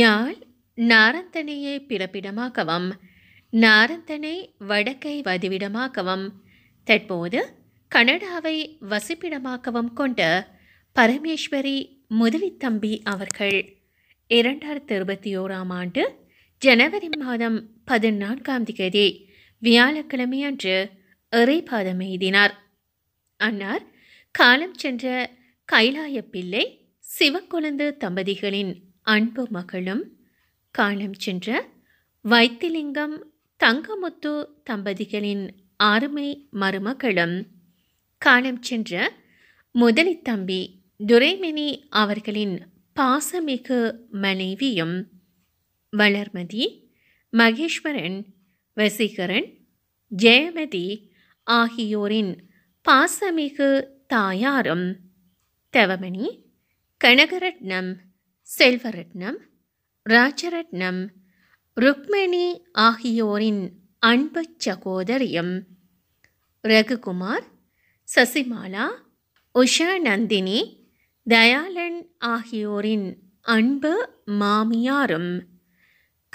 யாழ் நாரந்தனையை பிறப்பிடமாகவும் நாரந்தனை வடக்கை வதிவிடமாகவும் தற்போது கனடாவை வசிப்பிடமாகவும் கொண்ட பரமேஸ்வரி முதலித்தம்பி அவர்கள் இரண்டாயிரத்தி இருபத்தி ஓராம் ஆண்டு ஜனவரி மாதம் பதினான்காம் தேதி வியாழக்கிழமையன்று இறைபாதம் எய்தினார் அன்னார் காலம் சென்ற கைலாய பிள்ளை சிவக்கொழுந்து தம்பதிகளின் அன்பு மகளும் காலம் சென்ற வைத்திலிங்கம் தங்கமுத்து தம்பதிகளின் ஆறுமை மருமகளும் காலம் சென்ற முதலி தம்பி துரைமினி அவர்களின் பாசமிகு மனைவியும் வளர்மதி மகேஸ்வரன் வசீகரன் ஜெயமதி ஆகியோரின் பாசமிகு தாயாரும் தவமணி கனகரட்னம் செல்வரத்னம் ராஜரத்னம் ருக்மிணி ஆகியோரின் அன்பு சகோதரியும் ரகுகுமார் சசிமாலா உஷா நந்தினி தயாளன் ஆகியோரின் அன்பு மாமியாரும்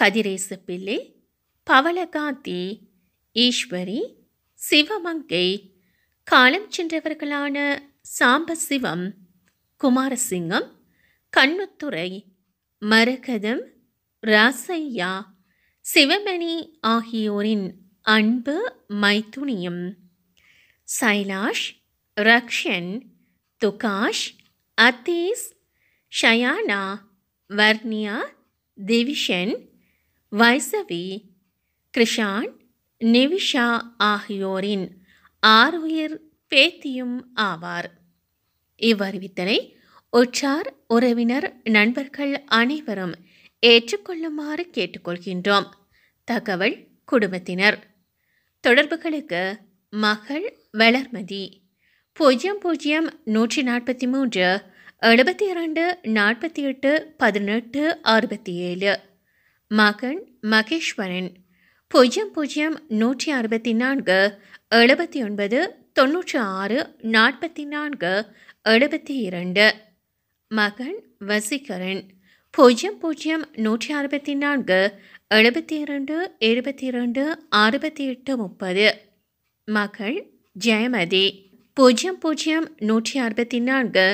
கதிரேசு பிள்ளை பவலகாந்தி ஈஸ்வரி சிவமங்கை காலம் சென்றவர்களான சாம்பசிவம் குமாரசிங்கம் கண்ணுத்துறை மரகதம் ராசையா சிவமணி ஆகியோரின் அன்பு மைத்துனியம் சைலாஷ் ரக்ஷன் துகாஷ் அத்தீஸ் ஷயானா வர்னியா திவிஷன் வைசவி கிருஷான் நிவிஷா ஆகியோரின் ஆறுயிர் பேத்தியும் ஆவார் இவ்வறிவித்தலை உற்றார் உறவினர் நண்பர்கள் அனைவரும் ஏற்றுக்கொள்ளுமாறு கேட்டுக்கொள்கின்றோம் தகவல் குடும்பத்தினர் தொடர்புகளுக்கு மகள் வளர்மதி பூஜ்ஜியம் பூஜ்ஜியம் நூற்றி நாற்பத்தி மூன்று எழுபத்தி இரண்டு நாற்பத்தி எட்டு பதினெட்டு அறுபத்தி ஏழு மகன் மகேஸ்வரன் பூஜ்ஜியம் பூஜ்ஜியம் நூற்றி அறுபத்தி நான்கு எழுபத்தி ஒன்பது தொன்னூற்றி ஆறு நாற்பத்தி நான்கு எழுபத்தி இரண்டு மகன் வசீகரன் பூஜ்ஜியம் பூஜ்ஜியம் நூற்றி அறுபத்தி நான்கு எழுபத்தி இரண்டு எழுபத்தி இரண்டு அறுபத்தி எட்டு முப்பது மகள் ஜெயமதி பூஜ்ஜியம் பூஜ்ஜியம் நூற்றி அறுபத்தி நான்கு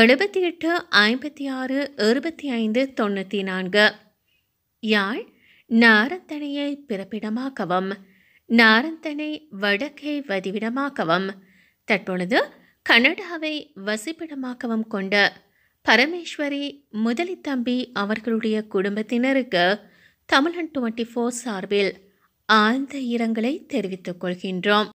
எழுபத்தி எட்டு ஐம்பத்தி ஆறு இருபத்தி ஐந்து தொண்ணூற்றி நான்கு யாழ் நாரந்தனையை பிறப்பிடமாக்கவும் நாரந்தனை வடக்கை வதிவிடமாக்கவும் தற்பொழுது கனடாவை வசிப்பிடமாக்கவும் கொண்ட பரமேஸ்வரி தம்பி அவர்களுடைய குடும்பத்தினருக்கு தமிழன் டுவெண்ட்டி ஃபோர் சார்பில் ஆழ்ந்த இரங்கலை தெரிவித்துக் கொள்கின்றோம்